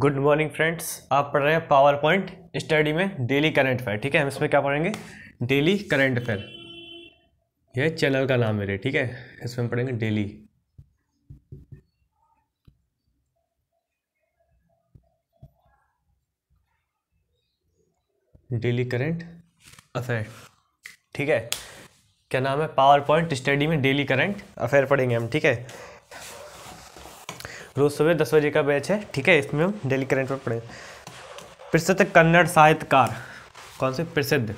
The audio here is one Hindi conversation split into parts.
गुड मॉर्निंग फ्रेंड्स आप पढ़ रहे हैं पावर पॉइंट स्टडी में डेली करंट अफेयर ठीक है हम इसमें क्या पढ़ेंगे डेली करंट अफेयर यह चैनल का नाम मेरे ठीक है इसमें हम पढ़ेंगे डेली डेली करंट अफेयर ठीक है क्या नाम है पावर पॉइंट स्टडी में डेली करंट अफेयर पढ़ेंगे हम ठीक है रोज़ सुबह दस बजे का बैच है ठीक है इसमें हम डेली करंट पर पढ़े प्रसिद्ध कन्नड़ साहित्यकार कौन से प्रसिद्ध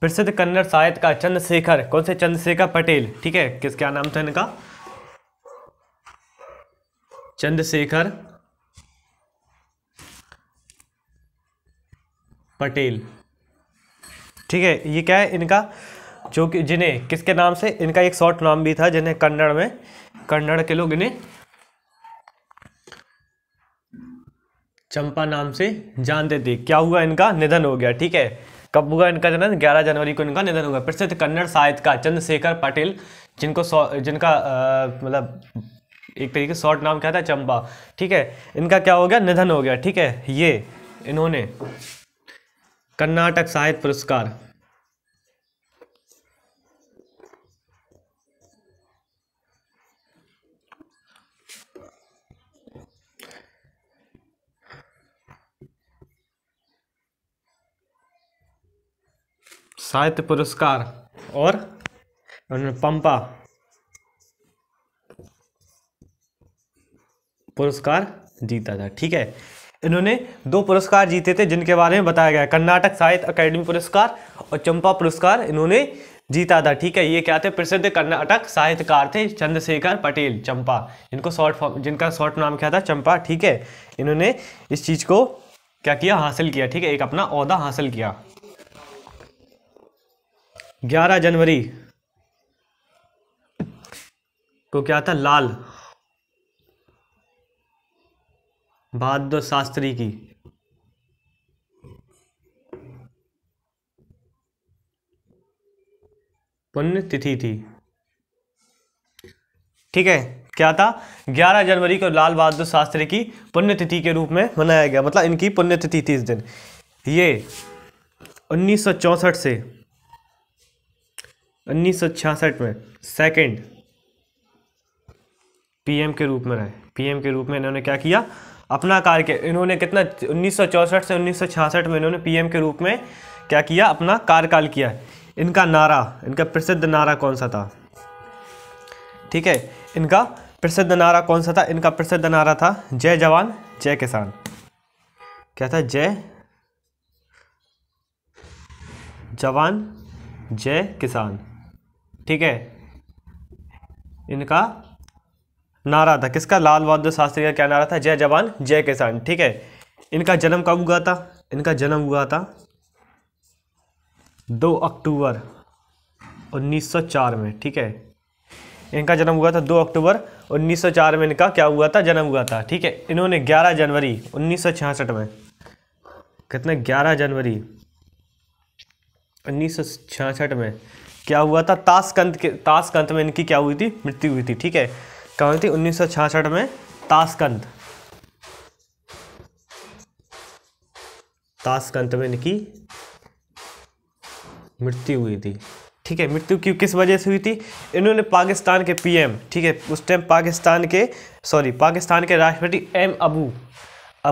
प्रसिद्ध कन्नड़ साहित्य का चंद्रशेखर कौन से चंद्रशेखर पटेल ठीक है किस क्या नाम था इनका चंद्रशेखर पटेल ठीक है ये क्या है इनका जो कि जिन्हें किसके नाम से इनका एक शॉर्ट नाम भी था जिन्हें कन्नड़ में कन्नड़ के लोग इन्हें चंपा नाम से जानते थे क्या हुआ इनका निधन हो गया ठीक है कब हुआ इनका जन्म 11 जनवरी को इनका निधन हुआ प्रसिद्ध कन्नड़ साहित्यकार चंद्रशेखर पटेल जिनको जिनका मतलब एक तरीके से शॉर्ट नाम क्या था चंपा ठीक है इनका क्या हो गया निधन हो गया ठीक है ये इन्होंने कर्नाटक साहित्य पुरस्कार साहित्य पुरस्कार और पंपा पुरस्कार जीता था ठीक है इन्होंने दो पुरस्कार जीते थे जिनके बारे में बताया गया कर्नाटक साहित्य अकेडमी पुरस्कार और चंपा पुरस्कार इन्होंने जीता था ठीक है ये क्या थे प्रसिद्ध कर्नाटक साहित्यकार थे चंद्रशेखर पटेल चंपा इनको शॉर्ट फॉर्म जिनका शॉर्ट नाम क्या था चंपा ठीक है इन्होंने इस चीज़ को क्या किया हासिल किया ठीक है एक अपना अहदा हासिल किया ग्यारह जनवरी को क्या था लाल भाद्र शास्त्री की पुण्य तिथि थी ठीक है क्या था 11 जनवरी को लाल बहादुर शास्त्री की पुण्यतिथि के रूप में मनाया गया मतलब इनकी पुण्यतिथि थी इस दिन ये 1964 से 1966 में सेकंड पीएम के रूप में रहे पीएम के रूप में इन्होंने क्या किया अपना कार्य इन्होंने कितना उन्नीस से उन्नीस में इन्होंने पीएम के रूप में क्या किया अपना कार्यकाल किया इनका नारा इनका प्रसिद्ध नारा कौन सा था ठीक है इनका प्रसिद्ध नारा कौन सा था इनका प्रसिद्ध नारा था जय जवान जय किसान क्या था जय जवान जय किसान ठीक है इनका नारा था किसका लाल बहादुर शास्त्री का क्या नारा था जय जवान जय किसान ठीक है इनका जन्म कब हुआ था इनका जन्म हुआ था दो अक्टूबर 1904 में ठीक है इनका जन्म हुआ था दो अक्टूबर 1904 में इनका क्या हुआ था जन्म हुआ था ठीक है इन्होंने 11 जनवरी उन्नीस में कितने 11 जनवरी उन्नीस में क्या हुआ था ताशकंद के ताशकंद में इनकी क्या हुई थी मृत्यु हुई थी ठीक है क्या हुई थी उन्नीस में ताशकंद ताशकंद में इनकी मृत्यु हुई थी ठीक है मृत्यु क्यों किस वजह से हुई थी इन्होंने पाकिस्तान के पीएम ठीक है उस टाइम पाकिस्तान के सॉरी पाकिस्तान के राष्ट्रपति एम अबू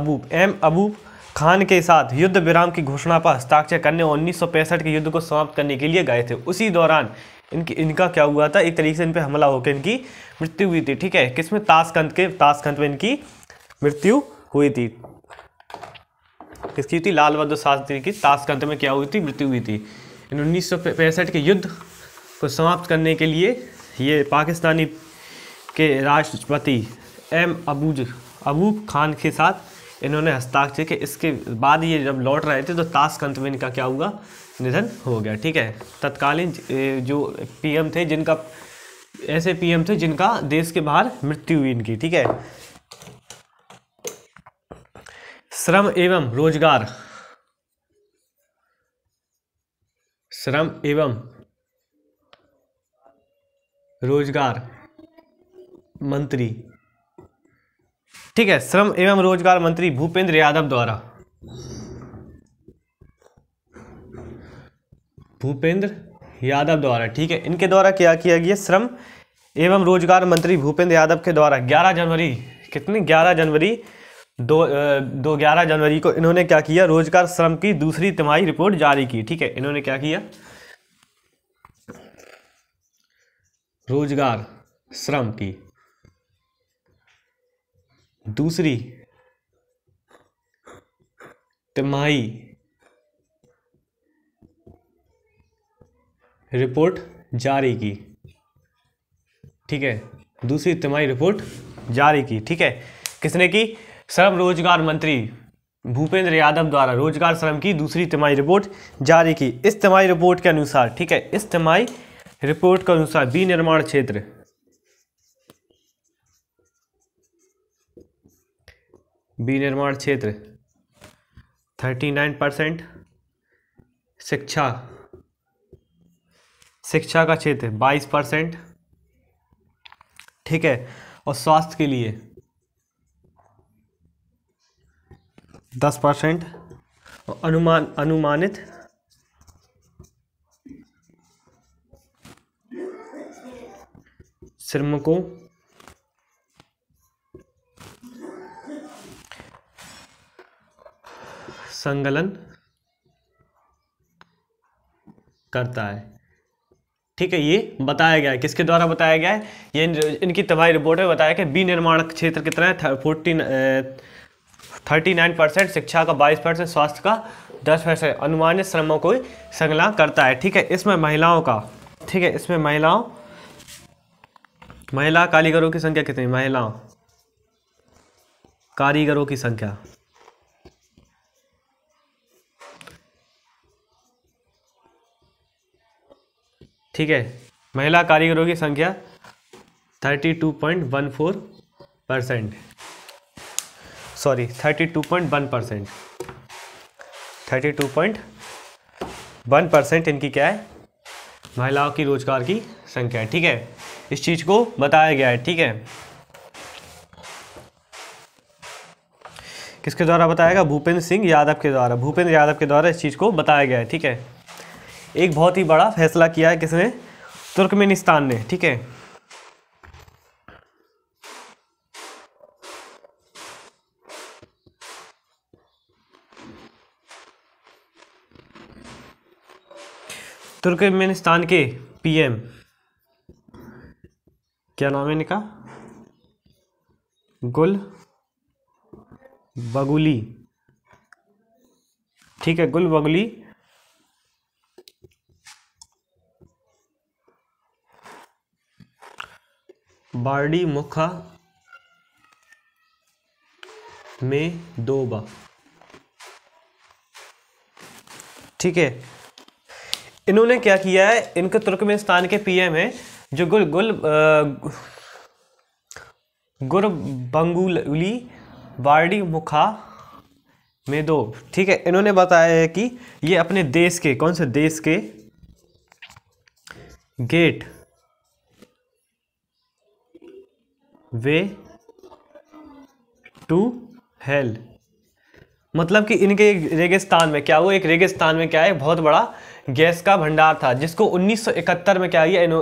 अबू एम अबू खान के साथ युद्ध विराम की घोषणा पर हस्ताक्षर करने और उन्नीस के युद्ध को समाप्त करने के लिए गए थे उसी दौरान इनकी इनका क्या हुआ था एक तरीके से इन पर हमला होकर इनकी मृत्यु हुई थी ठीक है किसमें ताशकंद के ताशकंद में इनकी मृत्यु हुई थी किसकी थी लाल बहादुर शास्त्री की ताशकंद में क्या हुई थी मृत्यु हुई थी इन उन्नीस के युद्ध को समाप्त करने के लिए ये पाकिस्तानी के राष्ट्रपति एम अबूज अबूब खान के साथ इन्होंने हस्ताक्षर किए इसके बाद ये जब लौट रहे थे तो ताशकंद में इनका क्या हुआ निधन हो गया ठीक है तत्कालीन जो पीएम थे जिनका ऐसे पीएम थे जिनका देश के बाहर मृत्यु हुई इनकी ठीक है श्रम एवं रोजगार श्रम एवं रोजगार मंत्री ठीक है श्रम एवं रोजगार मंत्री भूपेंद्र यादव द्वारा भूपेंद्र यादव द्वारा ठीक है इनके द्वारा क्या किया गया श्रम एवं रोजगार मंत्री भूपेंद्र यादव के द्वारा 11 जनवरी कितनी 11 जनवरी दो दो ग्यारह जनवरी को इन्होंने क्या किया रोजगार श्रम की दूसरी तिमाही रिपोर्ट जारी की ठीक है इन्होंने क्या किया रोजगार श्रम की दूसरी तिमाही रिपोर्ट जारी की ठीक है दूसरी तिमाही रिपोर्ट जारी की ठीक है किसने की श्रम रोजगार मंत्री भूपेंद्र यादव द्वारा रोजगार श्रम की दूसरी तिमाही रिपोर्ट जारी की इस तिमाही रिपोर्ट के अनुसार ठीक है इस तिमाही रिपोर्ट के अनुसार विनिर्माण क्षेत्र विनिर्माण क्षेत्र 39 परसेंट शिक्षा शिक्षा का क्षेत्र बाईस परसेंट ठीक है और स्वास्थ्य के लिए दस परसेंट और अनुमान अनुमानित श्रमिकों संगलन करता है ठीक है ये बताया गया है किसके द्वारा बताया गया है ये इनकी तबाही रिपोर्ट में बताया कि विनिर्माण क्षेत्र कितना है फोर्टीन थर्टी नाइन परसेंट शिक्षा का बाईस परसेंट स्वास्थ्य का दस परसेंट अनुमानित श्रमों को संगला करता है ठीक है इसमें महिलाओं का ठीक है इसमें महिलाओं महिला कारीगरों की संख्या कितनी महिलाओं कारीगरों की संख्या ठीक है महिला कारीगरों की संख्या thirty two point one four percent sorry thirty two point one percent thirty two point one percent इनकी क्या है महिलाओं की रोजगार की संख्या है ठीक है इस चीज़ को बताया गया है ठीक है किसके द्वारा बताया गया भूपेंद्र सिंह यादव के द्वारा भूपेंद्र यादव के द्वारा इस चीज़ को बताया गया है ठीक है एक बहुत ही बड़ा फैसला किया है किसने तुर्कमेनिस्तान ने ठीक है तुर्कमेनिस्तान के पीएम क्या नाम है इनका गुल बगुली ठीक है गुल बगुली बार्डी मुखा में दो बा ठीक है इन्होंने क्या किया है इनके तुर्कमेनिस्तान के पीएम है जो गुल गुल गुर बंगुली मुखा में दो ठीक है इन्होंने बताया है कि ये अपने देश के कौन से देश के गेट वे टू हेल मतलब कि इनके रेगिस्तान में क्या वो एक रेगिस्तान में क्या है बहुत बड़ा गैस का भंडार था जिसको 1971 में क्या इन,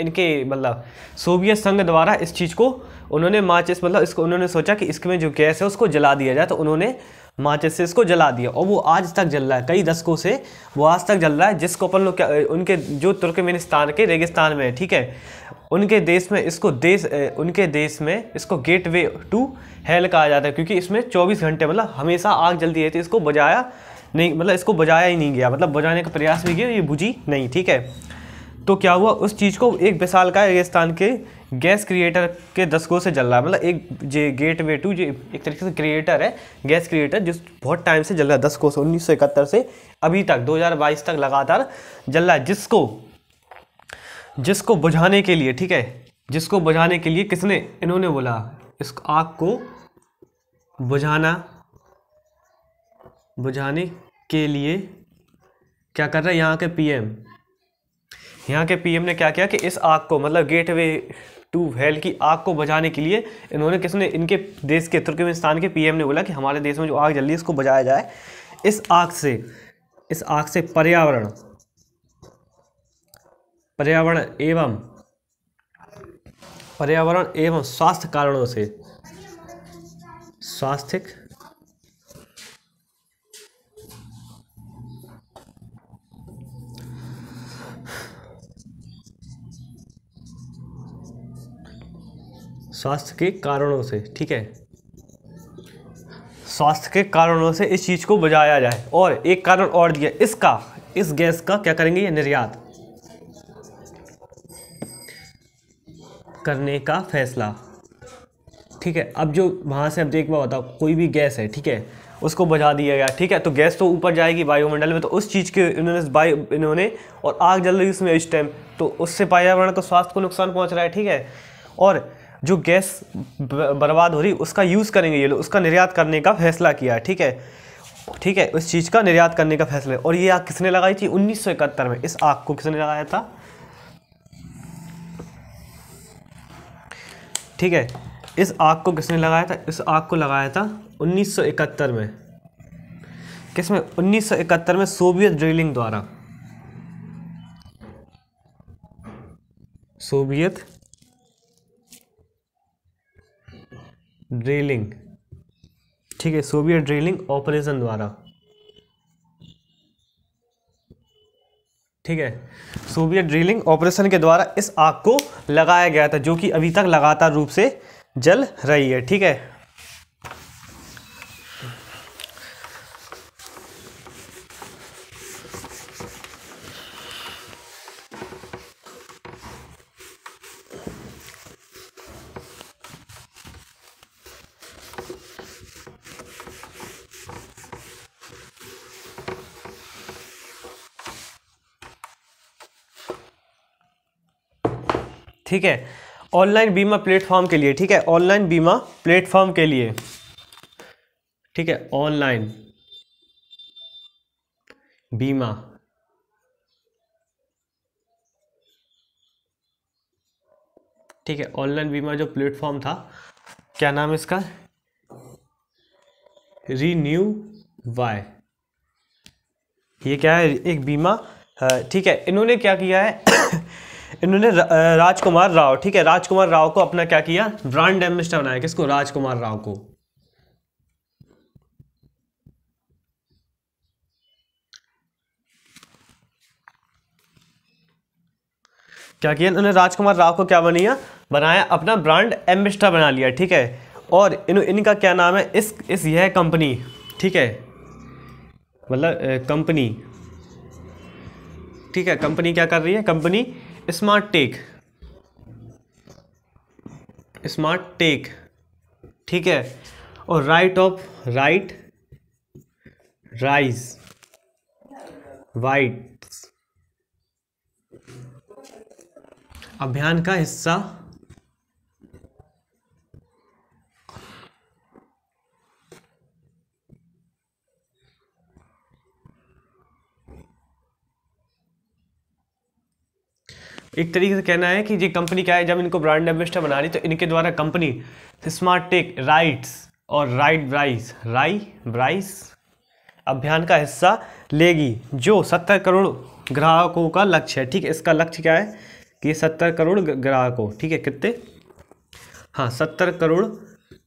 इनके मतलब सोवियत संघ द्वारा इस चीज़ को उन्होंने माचिस मतलब इसको उन्होंने सोचा कि इसमें जो गैस है उसको जला दिया जाए तो उन्होंने माचिस से इसको जला दिया और वो आज तक जल रहा है कई दशकों से वो आज तक जल रहा है जिसको अपन लोग क्या उनके जो तुर्कमेनिस्तान के रेगिस्तान में है ठीक है उनके देश में इसको देश उनके देश में इसको गेट वे टू हेल कहा जाता है क्योंकि इसमें 24 घंटे मतलब हमेशा आग जल्दी रहती है इसको बजाया नहीं मतलब इसको बजाया ही नहीं गया मतलब बजाने का प्रयास भी किया ये बुझी नहीं ठीक है तो क्या हुआ उस चीज़ को एक विशाल का रेगिस्तान के गैस क्रिएटर के दशकों से जल रहा है मतलब एक जे गेट वे टू जो एक तरीके से क्रिएटर है गैस क्रिएटर जिस बहुत टाइम से जल रहा है दशकों से उन्नीस से अभी तक 2022 तक लगातार जल रहा है जिसको जिसको बुझाने के लिए ठीक है जिसको बुझाने के लिए किसने इन्होंने बोला इस आग को बुझाना बुझाने के लिए क्या कर रहे हैं यहाँ के पीएम यहाँ के पीएम ने क्या किया कि इस आग को मतलब गेटवे टू हेल की आग को बुझाने के लिए इन्होंने किसने इनके देश के तुर्कमेनिस्तान के पीएम ने बोला कि हमारे देश में जो आग जल्दी इसको बुझाया जाए इस आग से इस आग से पर्यावरण पर्यावरण एवं पर्यावरण एवं स्वास्थ्य कारणों से स्वास्थ्य स्वास्थ्य के कारणों से ठीक है स्वास्थ्य के कारणों से इस चीज़ को बुझाया जाए और एक कारण और दिया इसका इस गैस का क्या करेंगे ये निर्यात करने का फैसला ठीक है अब जो वहाँ से अब देख मैं बताओ कोई भी गैस है ठीक है उसको बजा दिया गया ठीक है तो गैस तो ऊपर जाएगी वायुमंडल में तो उस चीज़ के इन्होंने वायु इन्होंने और आग जल रही उसमें इस टाइम तो उससे पर्यावरण को तो स्वास्थ्य को नुकसान पहुँच रहा है ठीक है और जो गैस बर्बाद हो रही उसका यूज़ करेंगे ये लोग उसका निर्यात करने का फैसला किया ठीक है ठीक है उस चीज़ का निर्यात करने का फैसला और ये आग किसने लगाई थी उन्नीस में इस आग को किसने लगाया था ठीक है इस आग को किसने लगाया था इस आग को लगाया था 1971 में किस में 1971 में सोवियत ड्रिलिंग द्वारा सोवियत ड्रिलिंग ठीक है सोवियत ड्रिलिंग ऑपरेशन द्वारा ठीक है सोवियत ड्रिलिंग ऑपरेशन के द्वारा इस आग को लगाया गया था जो कि अभी तक लगातार रूप से जल रही है ठीक है ठीक है ऑनलाइन बीमा प्लेटफॉर्म के लिए ठीक है ऑनलाइन बीमा प्लेटफॉर्म के लिए ठीक है ऑनलाइन बीमा ठीक है ऑनलाइन बीमा जो प्लेटफॉर्म था क्या नाम है इसका रीन्यू वाई ये क्या है एक बीमा हाँ, ठीक है इन्होंने क्या किया है इन्होंने राजकुमार राव ठीक है राजकुमार राव को अपना क्या किया ब्रांड एम्बेसडर बनाया किसको राजकुमार राव को क्या किया इन्होंने राजकुमार राव को क्या बनाया बनाया अपना ब्रांड एम्बेसडर बना लिया ठीक है और इन इनका क्या नाम है इस इस यह कंपनी ठीक है मतलब कंपनी ठीक है कंपनी क्या कर रही है company smart tech smart tech ठीक है और राइट ऑफ राइट राइज वाइट अभियान का हिस्सा एक तरीके से कहना है कि ये कंपनी क्या है जब इनको ब्रांड एम्बेस्टर बना रही तो इनके द्वारा कंपनी स्मार्ट टेक राइट्स और राइट ब्राइस राई ब्राइस अभियान का हिस्सा लेगी जो सत्तर करोड़ ग्राहकों का लक्ष्य है ठीक है इसका लक्ष्य क्या है कि ये सत्तर करोड़ ग्राहकों ठीक है कितने हाँ सत्तर करोड़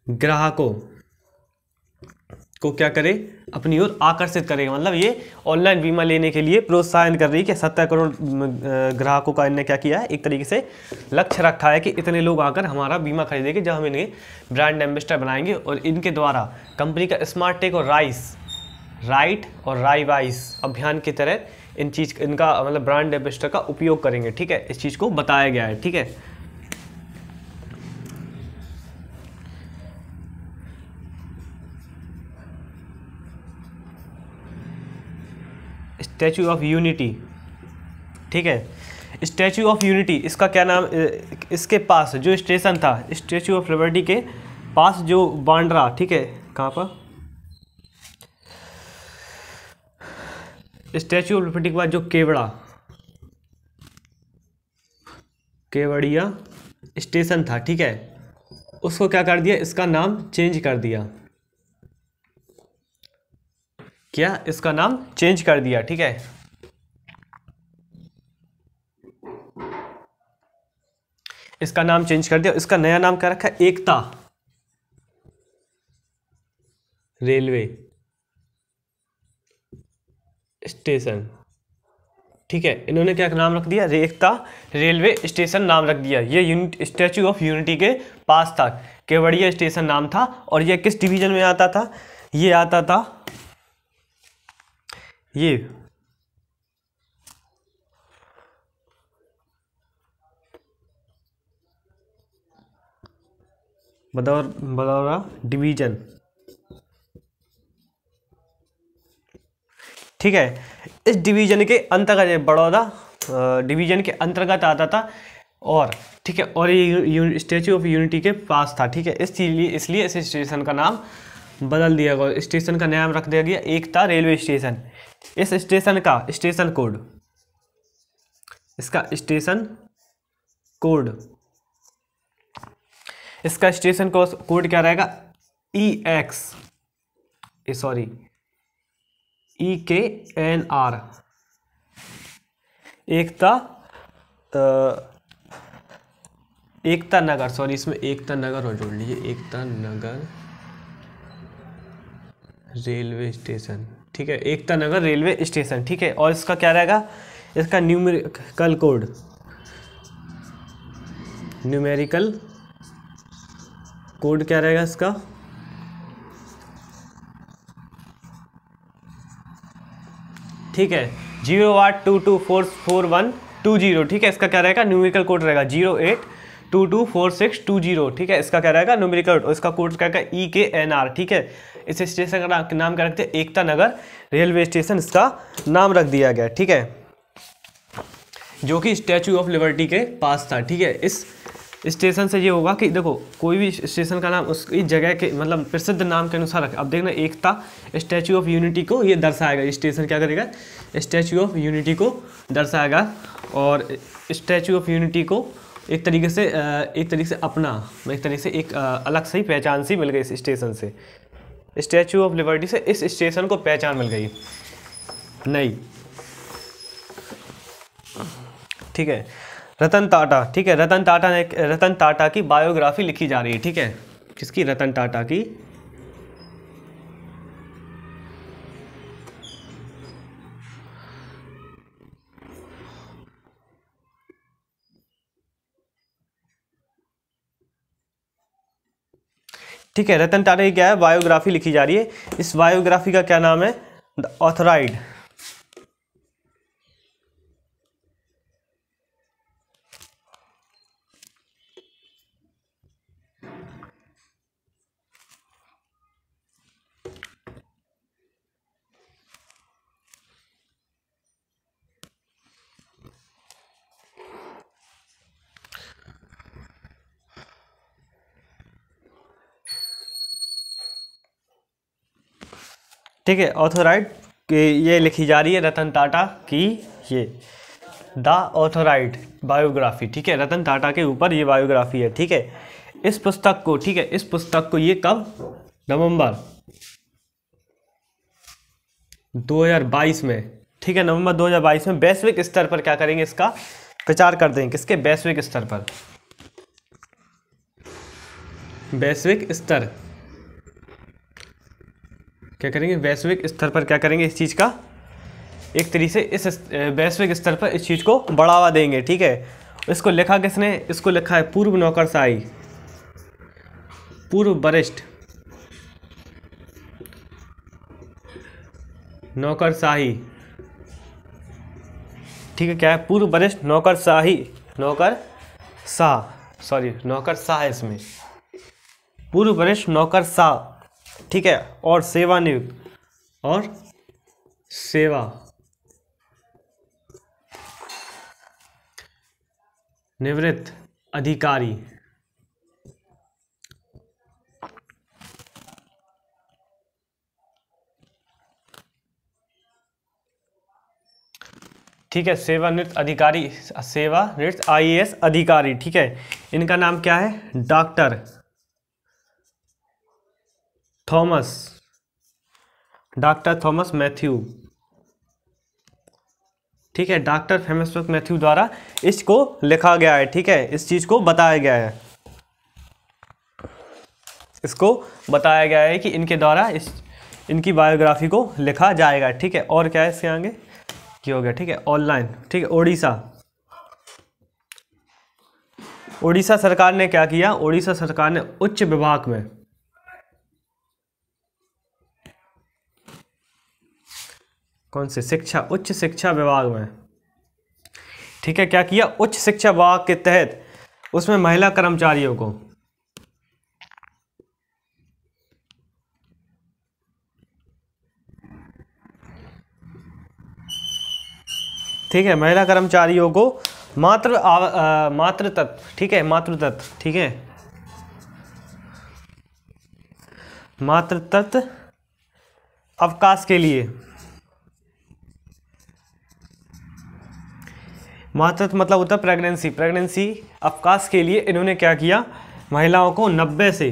ग्राहकों को क्या करे अपनी ओर आकर्षित करेगा मतलब ये ऑनलाइन बीमा लेने के लिए प्रोत्साहन कर रही है कि सत्तर करोड़ ग्राहकों का इन्हें क्या किया है एक तरीके से लक्ष्य रखा है कि इतने लोग आकर हमारा बीमा खरीदेंगे जब हम इन्हें ब्रांड एम्बेस्टर बनाएंगे और इनके द्वारा कंपनी का स्मार्ट टेक और राइस राइट और राइवाइस अभियान की तरह इन चीज़ इनका मतलब ब्रांड एम्बेस्टर का उपयोग करेंगे ठीक है इस चीज़ को बताया गया है ठीक है स्टैचू ऑफ यूनिटी ठीक है स्टैचू ऑफ यूनिटी इसका क्या नाम इसके पास जो स्टेशन था स्टैचू ऑफ लिबर्टी के पास जो बांड्रा ठीक है कहाँ पर स्टैचू ऑफ लिबर्टी के बाद जो केवड़ा केवड़िया स्टेशन था ठीक है उसको क्या कर दिया इसका नाम चेंज कर दिया किया इसका नाम चेंज कर दिया ठीक है इसका नाम चेंज कर दिया इसका नया नाम क्या रखा एकता रेलवे स्टेशन ठीक है इन्होंने क्या नाम रख दिया रेखता रेलवे स्टेशन नाम रख दिया ये यूनिट स्टैचू ऑफ यूनिटी के पास था केवड़िया स्टेशन नाम था और यह किस डिवीजन में आता था ये आता था ये बदौर बदौरा डिवीजन ठीक है इस डिवीजन के अंतर्गत बड़ौदा डिवीजन के अंतर्गत आता था और ठीक है और ये स्टेचू ऑफ यूनिटी के पास था ठीक है इसलिए इसलिए इस स्टेशन का नाम बदल दिया गया स्टेशन का नाम रख दिया गया एकता रेलवे स्टेशन इस स्टेशन का स्टेशन कोड इसका स्टेशन कोड इसका स्टेशन कोड क्या रहेगा E e X sorry E K N R Ekta Ekta Nagar sorry इसमें एकता नगर और जोड़ लीजिए एकता नगर रेलवे स्टेशन ठीक है एकता नगर रेलवे स्टेशन ठीक है और इसका क्या रहेगा इसका न्यूमेरिकल कोड न्यूमेरिकल कोड क्या रहेगा इसका ठीक है जीरो आठ two two four four one two zero ठीक है इसका क्या रहेगा न्यूमेरिकल कोड रहेगा zero eight two two four six two zero ठीक है इसका क्या रहेगा रूट और इसका कोड क्या रहेगा ई के एन आर ठीक है इस स्टेशन का नाम क्या रखते हैं एकता नगर रेलवे स्टेशन इसका नाम रख दिया गया ठीक है जो कि स्टैचू ऑफ लिबर्टी के पास था ठीक है इस स्टेशन से ये होगा कि देखो कोई भी स्टेशन का नाम उसकी जगह के मतलब प्रसिद्ध नाम के अनुसार अब देखना एकता स्टैचू ऑफ यूनिटी को ये दर्शाएगा स्टेशन क्या करेगा स्टैचू ऑफ यूनिटी को दर्शाएगा और स्टैचू ऑफ यूनिटी को एक तरीके से एक तरीके से अपना एक तरीके से एक अलग से ही पहचान सी मिल गई इस स्टेशन से स्टैचू ऑफ लिबर्टी से इस स्टेशन को पहचान मिल गई नहीं ठीक है रतन टाटा ठीक है रतन टाटा ने रतन टाटा की बायोग्राफी लिखी जा रही है ठीक है किसकी रतन टाटा की ठीक है रतन टाटा की क्या है बायोग्राफी लिखी जा रही है इस बायोग्राफी का क्या नाम है द ऑथराइड ठीक है ऑथोराइट के ये लिखी जा रही है रतन टाटा की ये द ऑथोराइट बायोग्राफी ठीक है रतन टाटा के ऊपर ये बायोग्राफी है ठीक है इस पुस्तक को ठीक है इस पुस्तक को ये कब नवंबर 2022 में ठीक है नवंबर 2022 में वैश्विक स्तर पर क्या करेंगे इसका प्रचार कर देंगे किसके वैश्विक स्तर पर वैश्विक स्तर क्या करेंगे वैश्विक स्तर पर क्या करेंगे इस चीज़ का एक तरीके से इस वैश्विक स्तर पर इस चीज़ को बढ़ावा देंगे ठीक है इसको लिखा किसने इसको लिखा है पूर्व नौकरशाही पूर्व वरिष्ठ नौकरशाही ठीक है क्या है पूर्व वरिष्ठ नौकरशाही नौकर शाह सॉरी नौकर शाह इसमें पूर्व वरिष्ठ नौकर शाह ठीक है और सेवानियुक्त और सेवा निवृत्त अधिकारी ठीक है सेवानिवृत्त अधिकारी सेवा सेवानिवृत्त आईएएस अधिकारी ठीक है इनका नाम क्या है doctor Thomas doctor Thomas Matthew ठीक है डॉक्टर फेमस मैथ्यू द्वारा इसको लिखा गया है ठीक है इस चीज़ को बताया गया है इसको बताया गया है कि इनके द्वारा इस इनकी बायोग्राफी को लिखा जाएगा ठीक है और क्या है इसके आगे क्या हो गया ठीक है ऑनलाइन ठीक है ओडिशा ओडिशा सरकार ने क्या किया ओडिशा सरकार ने उच्च विभाग में कौन से शिक्षा उच्च शिक्षा विभाग में ठीक है क्या किया उच्च शिक्षा विभाग के तहत उसमें महिला कर्मचारियों को ठीक है महिला कर्मचारियों को मात्र मातृ तत्व ठीक है मातृ तत्व ठीक है मातृ तत्व अवकाश के लिए मातृत्व मतलब होता है प्रेगनेंसी प्रेगनेंसी अवकाश के लिए इन्होंने क्या किया महिलाओं को 90 से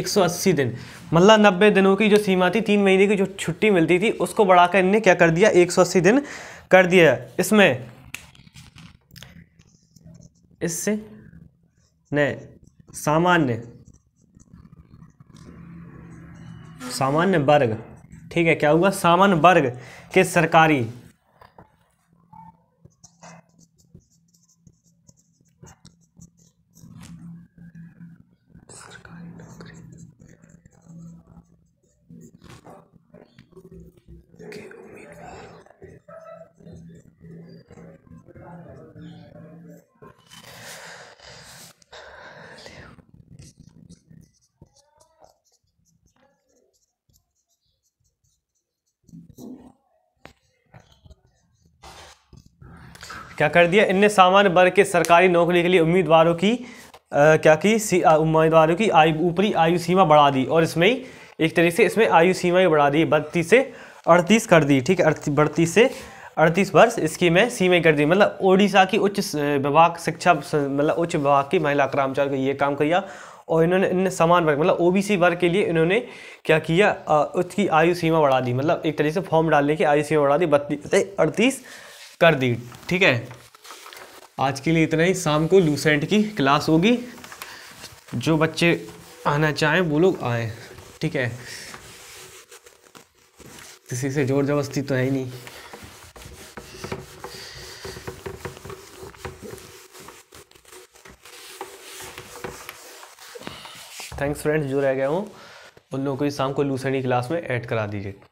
180 दिन मतलब 90 दिनों की जो सीमा थी तीन महीने की जो छुट्टी मिलती थी उसको बढ़ाकर इनने क्या कर दिया 180 दिन कर दिया इसमें इससे ने सामान्य सामान्य वर्ग ठीक है क्या हुआ सामान्य वर्ग के सरकारी क्या कर दिया इनने सामान्य वर्ग के सरकारी नौकरी के लिए उम्मीदवारों की आ, क्या की उम्मीदवारों की आयु ऊपरी आयु सीमा बढ़ा दी और इसमें ही एक तरीके से इसमें आयु सीमा ही बढ़ा दी बत्तीस से अड़तीस कर दी ठीक है बत्तीस से अड़तीस वर्ष इसकी मैं सीमा कर दी मतलब ओडिशा की उच्च विभाग शिक्षा मतलब उच्च विभाग की महिला कर्मचारी को ये काम किया और इन्होंने इन समान वर्ग मतलब ओबीसी वर्ग के लिए इन्होंने क्या किया उसकी आयु सीमा बढ़ा दी मतलब एक तरीके से फॉर्म डालने की आयु सीमा बढ़ा दी बत्तीस से अड़तीस कर दी ठीक है आज के लिए इतना ही शाम को लूसेंट की क्लास होगी जो बच्चे आना चाहें वो लोग आए ठीक है किसी से जोर जबरस्ती तो है ही नहीं थैंक्स फ्रेंड्स जो रह गए हो उन लोगों को शाम को लूसेंट की क्लास में ऐड करा दीजिए